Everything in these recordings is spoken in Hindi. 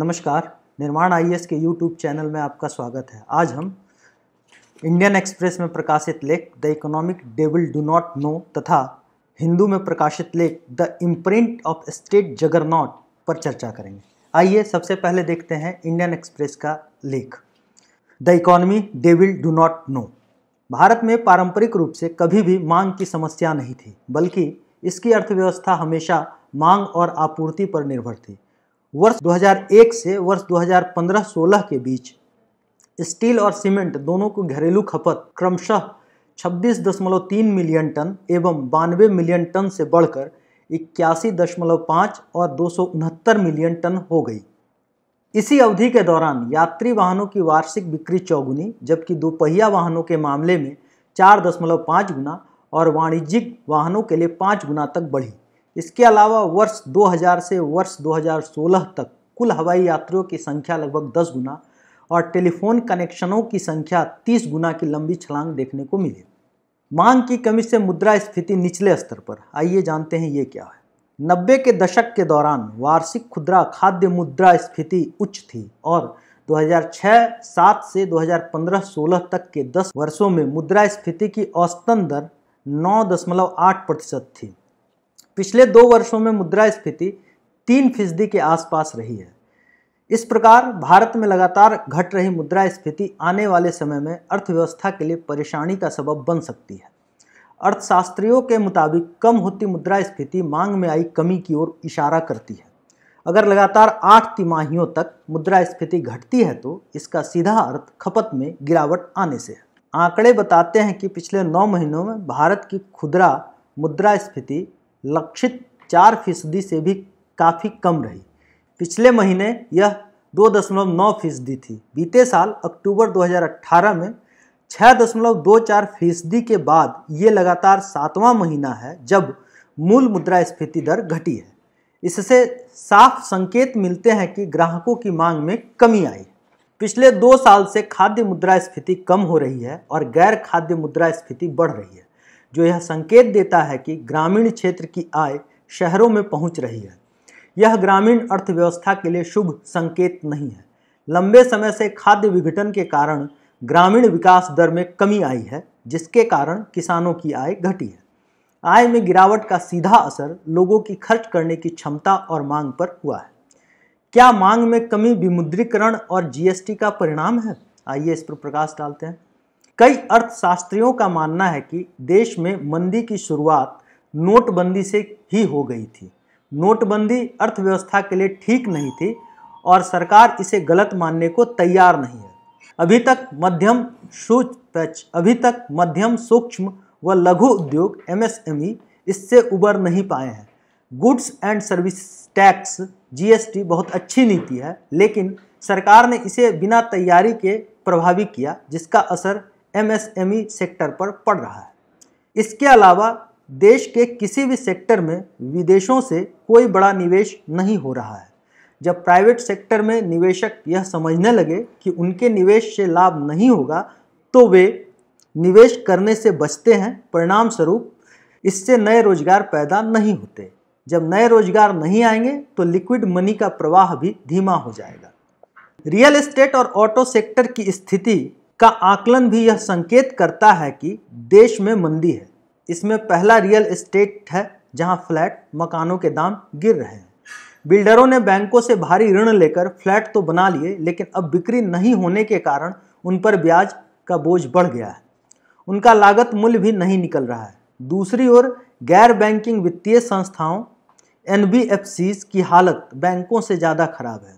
नमस्कार निर्माण आई के यूट्यूब चैनल में आपका स्वागत है आज हम इंडियन एक्सप्रेस में प्रकाशित लेख the economic devil do not know तथा हिंदू में प्रकाशित लेख द इम्प्रिंट ऑफ स्टेट जगर पर चर्चा करेंगे आइए सबसे पहले देखते हैं इंडियन एक्सप्रेस का लेख the economy devil do not know Bharat में पारंपरिक रूप से कभी भी मांग की समस्या नहीं थी बल्कि इसकी अर्थव्यवस्था हमेशा मांग और आपूर्ति पर निर्भर थी वर्ष 2001 से वर्ष 2015-16 के बीच स्टील और सीमेंट दोनों को घरेलू खपत क्रमशः 26.3 मिलियन टन एवं बानवे मिलियन टन से बढ़कर इक्यासी और दो मिलियन टन हो गई इसी अवधि के दौरान यात्री वाहनों की वार्षिक बिक्री चौगुनी जबकि दोपहिया वाहनों के मामले में 4.5 गुना और वाणिज्यिक वाहनों के लिए 5 गुना तक बढ़ी इसके अलावा वर्ष 2000 से वर्ष 2016 तक कुल हवाई यात्रियों की संख्या लगभग 10 गुना और टेलीफोन कनेक्शनों की संख्या 30 गुना की लंबी छलांग देखने को मिली मांग की कमी से मुद्रा स्फीति निचले स्तर पर आइए जानते हैं ये क्या है नब्बे के दशक के दौरान वार्षिक खुदरा खाद्य मुद्रा स्फीति उच्च थी और 2006-7 से 2015-16 तक के 10 वर्षों में मुद्रास्फीति की औसतन दर 9.8 प्रतिशत थी पिछले दो वर्षों में मुद्रास्फीति तीन फीसदी के आसपास रही है इस प्रकार भारत में लगातार घट रही मुद्रास्फीति आने वाले समय में अर्थव्यवस्था के लिए परेशानी का सबब बन सकती है अर्थशास्त्रियों के मुताबिक कम होती मुद्रास्फीति मांग में आई कमी की ओर इशारा करती है अगर लगातार आठ तिमाहियों तक मुद्रास्फीति घटती है तो इसका सीधा अर्थ खपत में गिरावट आने से है आंकड़े बताते हैं कि पिछले नौ महीनों में भारत की खुदरा मुद्रास्फीति लक्षित चार फीसदी से भी काफ़ी कम रही पिछले महीने यह दो दशमलव नौ फीसदी थी बीते साल अक्टूबर 2018 में छः दशमलव दो चार फीसदी के बाद ये लगातार सातवां महीना है जब मूल मुद्रास्फीति दर घटी है इससे साफ संकेत मिलते हैं कि ग्राहकों की मांग में कमी आई पिछले दो साल से खाद्य मुद्रास्फीति कम हो रही है और गैर खाद्य मुद्रास्फीति बढ़ रही है जो यह संकेत देता है कि ग्रामीण क्षेत्र की आय शहरों में पहुंच रही है यह ग्रामीण अर्थव्यवस्था के लिए शुभ संकेत नहीं है लंबे समय से खाद्य विघटन के कारण ग्रामीण विकास दर में कमी आई है जिसके कारण किसानों की आय घटी है आय में गिरावट का सीधा असर लोगों की खर्च करने की क्षमता और मांग पर हुआ है क्या मांग में कमी विमुद्रीकरण और जीएसटी का परिणाम है आइए इस पर प्रकाश डालते हैं कई अर्थशास्त्रियों का मानना है कि देश में मंदी की शुरुआत नोटबंदी से ही हो गई थी नोटबंदी अर्थव्यवस्था के लिए ठीक नहीं थी और सरकार इसे गलत मानने को तैयार नहीं है अभी तक मध्यम सूक्ष्म अभी तक मध्यम सूक्ष्म व लघु उद्योग एम इससे उबर नहीं पाए हैं goods and service tax GST बहुत अच्छी नीति है लेकिन सरकार ने इसे बिना तैयारी के प्रभावी किया जिसका असर एमएसएमई सेक्टर पर पड़ रहा है इसके अलावा देश के किसी भी सेक्टर में विदेशों से कोई बड़ा निवेश नहीं हो रहा है जब प्राइवेट सेक्टर में निवेशक यह समझने लगे कि उनके निवेश से लाभ नहीं होगा तो वे निवेश करने से बचते हैं परिणाम स्वरूप इससे नए रोजगार पैदा नहीं होते जब नए रोजगार नहीं आएंगे तो लिक्विड मनी का प्रवाह भी धीमा हो जाएगा रियल एस्टेट और ऑटो सेक्टर की स्थिति का आकलन भी यह संकेत करता है कि देश में मंदी है इसमें पहला रियल एस्टेट है जहां फ्लैट मकानों के दाम गिर रहे हैं बिल्डरों ने बैंकों से भारी ऋण लेकर फ्लैट तो बना लिए लेकिन अब बिक्री नहीं होने के कारण उन पर ब्याज का बोझ बढ़ गया है उनका लागत मूल्य भी नहीं निकल रहा है दूसरी ओर गैर बैंकिंग वित्तीय संस्थाओं एन की हालत बैंकों से ज़्यादा खराब है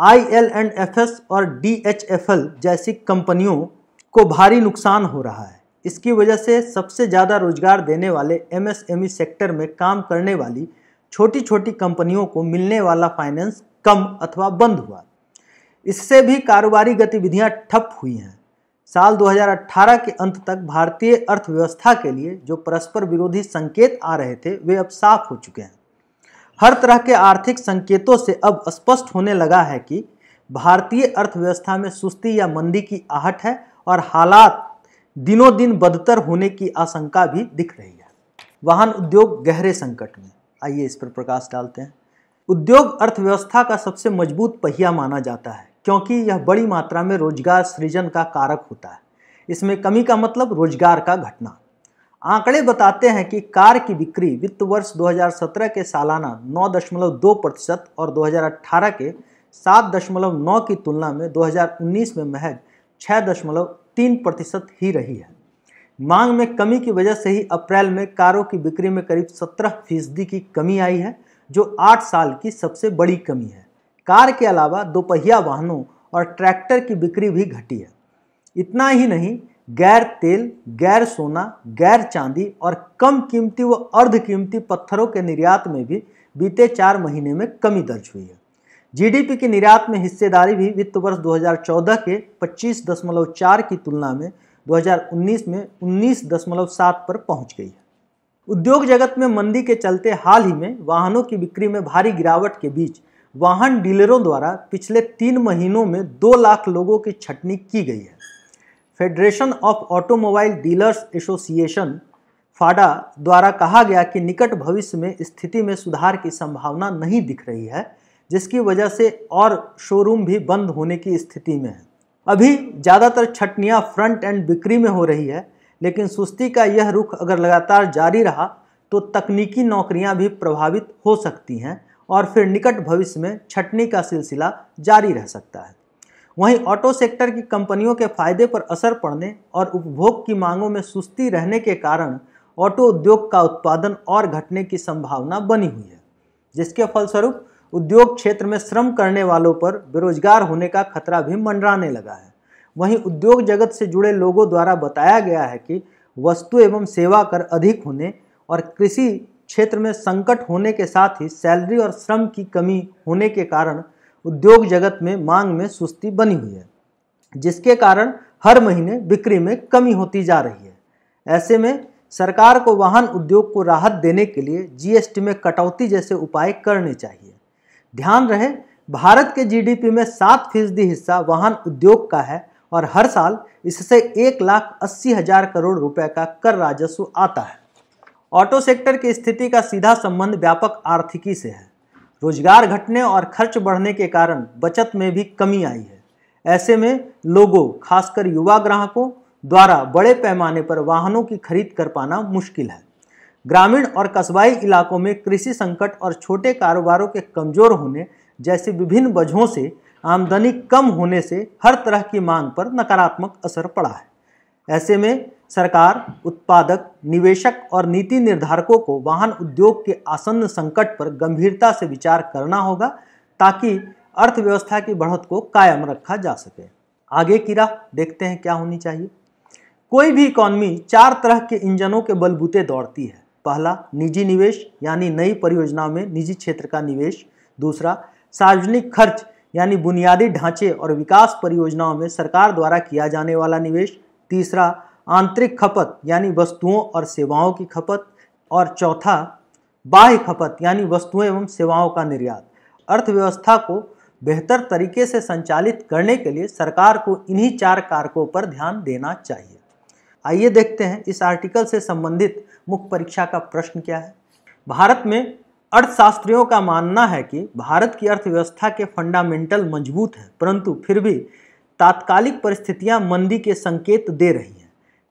I L and F S और डी एच एफ एल जैसी कंपनियों को भारी नुकसान हो रहा है इसकी वजह से सबसे ज़्यादा रोजगार देने वाले M M S E sector में काम करने वाली छोटी छोटी कंपनियों को मिलने वाला फाइनेंस कम अथवा बंद हुआ इससे भी कारोबारी गतिविधियां ठप हुई हैं साल 2018 के अंत तक भारतीय अर्थव्यवस्था के लिए जो परस्पर विरोधी संकेत आ रहे थे वे अब साफ हो चुके हैं हर तरह के आर्थिक संकेतों से अब स्पष्ट होने लगा है कि भारतीय अर्थव्यवस्था में सुस्ती या मंदी की आहट है और हालात दिनों दिन बदतर होने की आशंका भी दिख रही है वाहन उद्योग गहरे संकट में आइए इस पर प्रकाश डालते हैं उद्योग अर्थव्यवस्था का सबसे मजबूत पहिया माना जाता है क्योंकि यह बड़ी मात्रा में रोजगार सृजन का कारक होता है इसमें कमी का मतलब रोजगार का घटना आंकड़े बताते हैं कि कार की बिक्री वित्त वर्ष 2017 के सालाना 9.2 प्रतिशत और 2018 के 7.9 की तुलना में 2019 में महज 6.3 प्रतिशत ही रही है मांग में कमी की वजह से ही अप्रैल में कारों की बिक्री में करीब 17 फीसदी की कमी आई है जो 8 साल की सबसे बड़ी कमी है कार के अलावा दोपहिया वाहनों और ट्रैक्टर की बिक्री भी घटी है इतना ही नहीं गैर तेल गैर सोना गैर चांदी और कम कीमती व अर्ध कीमती पत्थरों के निर्यात में भी बीते चार महीने में कमी दर्ज हुई है जीडीपी के निर्यात में हिस्सेदारी भी वित्त वर्ष 2014 के 25.4 की तुलना में 2019 में 19.7 पर पहुंच गई है उद्योग जगत में मंदी के चलते हाल ही में वाहनों की बिक्री में भारी गिरावट के बीच वाहन डीलरों द्वारा पिछले तीन महीनों में दो लाख लोगों की छटनी की गई है federation of automobile dealers association FADA द्वारा कहा गया कि निकट भविष्य में स्थिति में सुधार की संभावना नहीं दिख रही है जिसकी वजह से और शोरूम भी बंद होने की स्थिति में है अभी ज़्यादातर छटनियाँ फ्रंट एंड बिक्री में हो रही है लेकिन सुस्ती का यह रुख अगर लगातार जारी रहा तो तकनीकी नौकरियां भी प्रभावित हो सकती हैं और फिर निकट भविष्य में छटनी का सिलसिला जारी रह सकता है वहीं ऑटो सेक्टर की कंपनियों के फायदे पर असर पड़ने और उपभोग की मांगों में सुस्ती रहने के कारण ऑटो उद्योग का उत्पादन और घटने की संभावना बनी हुई है जिसके फलस्वरूप उद्योग क्षेत्र में श्रम करने वालों पर बेरोजगार होने का खतरा भी मंडराने लगा है वहीं उद्योग जगत से जुड़े लोगों द्वारा बताया गया है कि वस्तु एवं सेवा कर अधिक होने और कृषि क्षेत्र में संकट होने के साथ ही सैलरी और श्रम की कमी होने के कारण उद्योग जगत में मांग में सुस्ती बनी हुई है जिसके कारण हर महीने बिक्री में कमी होती जा रही है ऐसे में सरकार को वाहन उद्योग को राहत देने के लिए जीएसटी में कटौती जैसे उपाय करने चाहिए ध्यान रहे भारत के जीडीपी में सात फीसदी हिस्सा वाहन उद्योग का है और हर साल इससे एक लाख अस्सी हजार करोड़ रुपए का कर राजस्व आता है ऑटो सेक्टर की स्थिति का सीधा संबंध व्यापक आर्थिकी से है रोजगार घटने और खर्च बढ़ने के कारण बचत में भी कमी आई है ऐसे में लोगों खासकर युवा ग्राहकों द्वारा बड़े पैमाने पर वाहनों की खरीद कर पाना मुश्किल है ग्रामीण और कस्बाई इलाकों में कृषि संकट और छोटे कारोबारों के कमजोर होने जैसे विभिन्न वजहों से आमदनी कम होने से हर तरह की मांग पर नकारात्मक असर पड़ा है ऐसे में सरकार उत्पादक निवेशक और नीति निर्धारकों को वाहन उद्योग के आसन्न संकट पर गंभीरता से विचार करना होगा ताकि अर्थव्यवस्था की बढ़त को कायम रखा जा सके आगे की राह देखते हैं क्या होनी चाहिए कोई भी इकॉनमी चार तरह के इंजनों के बलबूते दौड़ती है पहला निजी निवेश यानी नई परियोजनाओं में निजी क्षेत्र का निवेश दूसरा सार्वजनिक खर्च यानी बुनियादी ढांचे और विकास परियोजनाओं में सरकार द्वारा किया जाने वाला निवेश तीसरा आंतरिक खपत यानी वस्तुओं और सेवाओं की खपत और चौथा बाह्य खपत यानी वस्तुएं एवं सेवाओं का निर्यात अर्थव्यवस्था को बेहतर तरीके से संचालित करने के लिए सरकार को इन्हीं चार कारकों पर ध्यान देना चाहिए आइए देखते हैं इस आर्टिकल से संबंधित मुख्य परीक्षा का प्रश्न क्या है भारत में अर्थशास्त्रियों का मानना है कि भारत की अर्थव्यवस्था के फंडामेंटल मजबूत हैं परंतु फिर भी तात्कालिक परिस्थितियां मंदी के संकेत दे रही हैं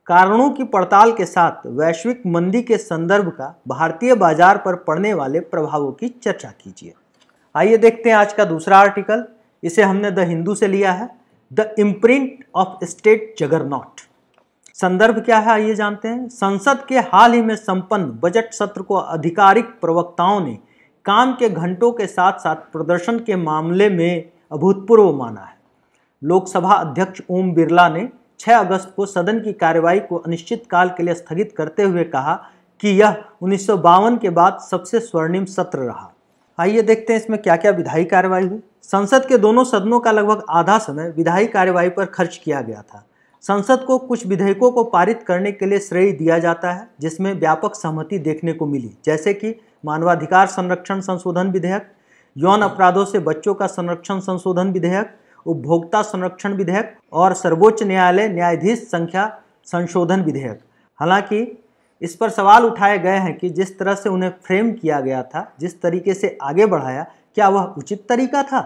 कारणों की पड़ताल के साथ वैश्विक मंदी के संदर्भ का भारतीय बाजार पर पड़ने वाले प्रभावों की चर्चा कीजिए आइए देखते हैं आज का दूसरा आर्टिकल इसे हमने द हिंदू से लिया है द इम्प्रिंट ऑफ स्टेट जगर संदर्भ क्या है आइए जानते हैं संसद के हाल ही में संपन्न बजट सत्र को आधिकारिक प्रवक्ताओं ने काम के घंटों के साथ साथ प्रदर्शन के मामले में अभूतपूर्व माना है लोकसभा अध्यक्ष ओम बिरला ने 6 अगस्त को सदन की कार्यवाही को अनिश्चित काल के लिए स्थगित करते हुए कहा कि यह उन्नीस के बाद सबसे स्वर्णिम सत्र रहा आइए देखते हैं इसमें क्या क्या विधायी कार्यवाही हुई संसद के दोनों सदनों का लगभग आधा समय विधायी कार्यवाही पर खर्च किया गया था संसद को कुछ विधेयकों को पारित करने के लिए श्रेय दिया जाता है जिसमें व्यापक सहमति देखने को मिली जैसे कि मानवाधिकार संरक्षण संशोधन विधेयक यौन अपराधों से बच्चों का संरक्षण संशोधन विधेयक उपभोक्ता संरक्षण विधेयक और सर्वोच्च न्यायालय न्यायाधीश संख्या संशोधन विधेयक हालांकि इस पर सवाल उठाए गए हैं कि जिस तरह से उन्हें फ्रेम किया गया था जिस तरीके से आगे बढ़ाया क्या वह उचित तरीका था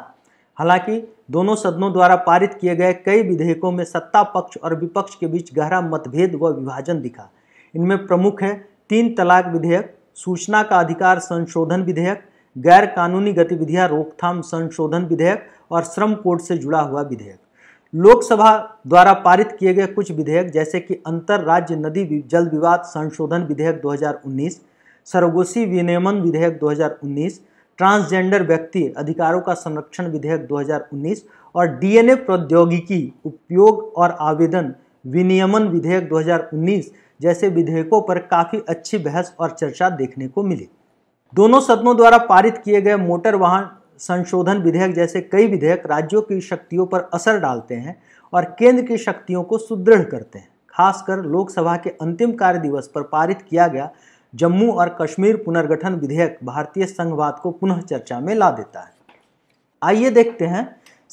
हालांकि दोनों सदनों द्वारा पारित किए गए कई विधेयकों में सत्ता पक्ष और विपक्ष के बीच गहरा मतभेद व विभाजन दिखा इनमें प्रमुख है तीन तलाक विधेयक सूचना का अधिकार संशोधन विधेयक गैर कानूनी गतिविधियां रोकथाम संशोधन विधेयक और श्रम कोड से जुड़ा हुआ विधेयक लोकसभा द्वारा पारित किए गए कुछ विधेयक जैसे कि अंतर राज्य नदी जल विवाद संशोधन विधेयक 2019 सरोगोसी विनियमन विधेयक 2019 ट्रांसजेंडर व्यक्ति अधिकारों का संरक्षण विधेयक 2019 और डीएनए प्रौद्योगिकी उपयोग और आवेदन विनियमन विधेयक 2019 जैसे विधेयकों पर काफ़ी अच्छी बहस और चर्चा देखने को मिली दोनों सदनों द्वारा पारित किए गए मोटर वाहन संशोधन विधेयक जैसे कई विधेयक राज्यों की शक्तियों पर असर डालते हैं और केंद्र की शक्तियों को सुदृढ़ करते हैं खासकर लोकसभा के अंतिम कार्य दिवस पर पारित किया गया जम्मू और कश्मीर पुनर्गठन विधेयक भारतीय संघवाद को पुनः चर्चा में ला देता है आइए देखते हैं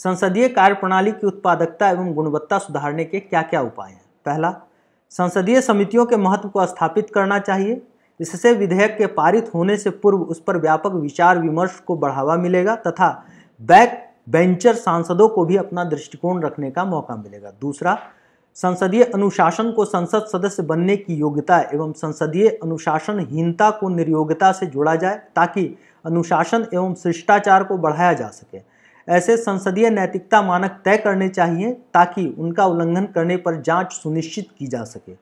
संसदीय कार्यप्रणाली की उत्पादकता एवं गुणवत्ता सुधारने के क्या क्या उपाय हैं पहला संसदीय समितियों के महत्व को स्थापित करना चाहिए इससे विधेयक के पारित होने से पूर्व उस पर व्यापक विचार विमर्श को बढ़ावा मिलेगा तथा बैक बेंचर सांसदों को भी अपना दृष्टिकोण रखने का मौका मिलेगा दूसरा संसदीय अनुशासन को संसद सदस्य बनने की योग्यता एवं संसदीय अनुशासनहीनता को निर्योग्यता से जोड़ा जाए ताकि अनुशासन एवं शिष्टाचार को बढ़ाया जा सके ऐसे संसदीय नैतिकता मानक तय करने चाहिए ताकि उनका उल्लंघन करने पर जांच सुनिश्चित की जा सके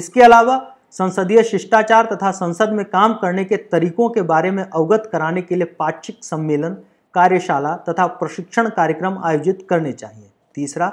इसके अलावा संसदीय शिष्टाचार तथा संसद में काम करने के तरीकों के बारे में अवगत कराने के लिए पाक्षिक सम्मेलन कार्यशाला तथा प्रशिक्षण कार्यक्रम आयोजित करने चाहिए तीसरा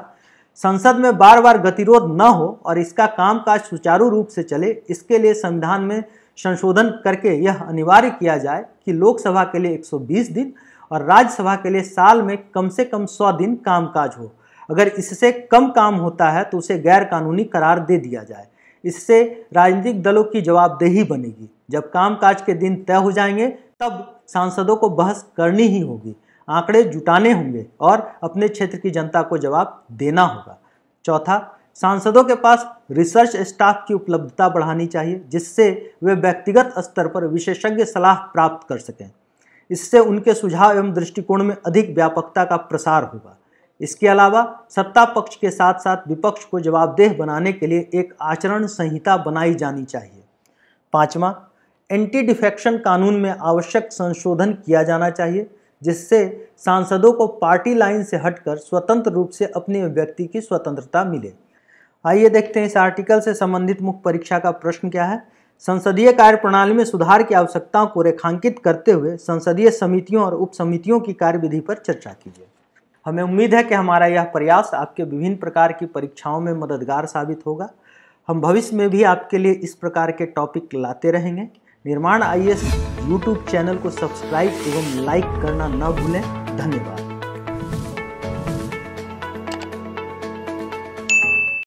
संसद में बार बार गतिरोध न हो और इसका कामकाज सुचारू रूप से चले इसके लिए संविधान में संशोधन करके यह अनिवार्य किया जाए कि लोकसभा के लिए 120 दिन और राज्यसभा के लिए साल में कम से कम 100 दिन कामकाज हो अगर इससे कम काम होता है तो उसे गैर कानूनी करार दे दिया जाए इससे राजनीतिक दलों की जवाबदेही बनेगी जब कामकाज के दिन तय हो जाएंगे तब सांसदों को बहस करनी ही होगी आंकड़े जुटाने होंगे और अपने क्षेत्र की जनता को जवाब देना होगा चौथा सांसदों के पास रिसर्च स्टाफ की उपलब्धता बढ़ानी चाहिए जिससे वे व्यक्तिगत स्तर पर विशेषज्ञ सलाह प्राप्त कर सकें इससे उनके सुझाव एवं दृष्टिकोण में अधिक व्यापकता का प्रसार होगा इसके अलावा सत्ता पक्ष के साथ साथ विपक्ष को जवाबदेह बनाने के लिए एक आचरण संहिता बनाई जानी चाहिए पाँचवा एंटी डिफेक्शन कानून में आवश्यक संशोधन किया जाना चाहिए जिससे सांसदों को पार्टी लाइन से हटकर स्वतंत्र रूप से अपने व्यक्ति की स्वतंत्रता मिले आइए देखते हैं इस आर्टिकल से संबंधित मुख्य परीक्षा का प्रश्न क्या है संसदीय कार्य प्रणाली में सुधार की आवश्यकताओं को रेखांकित करते हुए संसदीय समितियों और उप समितियों की कार्यविधि पर चर्चा कीजिए हमें उम्मीद है कि हमारा यह प्रयास आपके विभिन्न प्रकार की परीक्षाओं में मददगार साबित होगा हम भविष्य में भी आपके लिए इस प्रकार के टॉपिक लाते रहेंगे Nirman I S YouTube channel को सब्सक्राइब एवं लाइक करना न भूलें धन्यवाद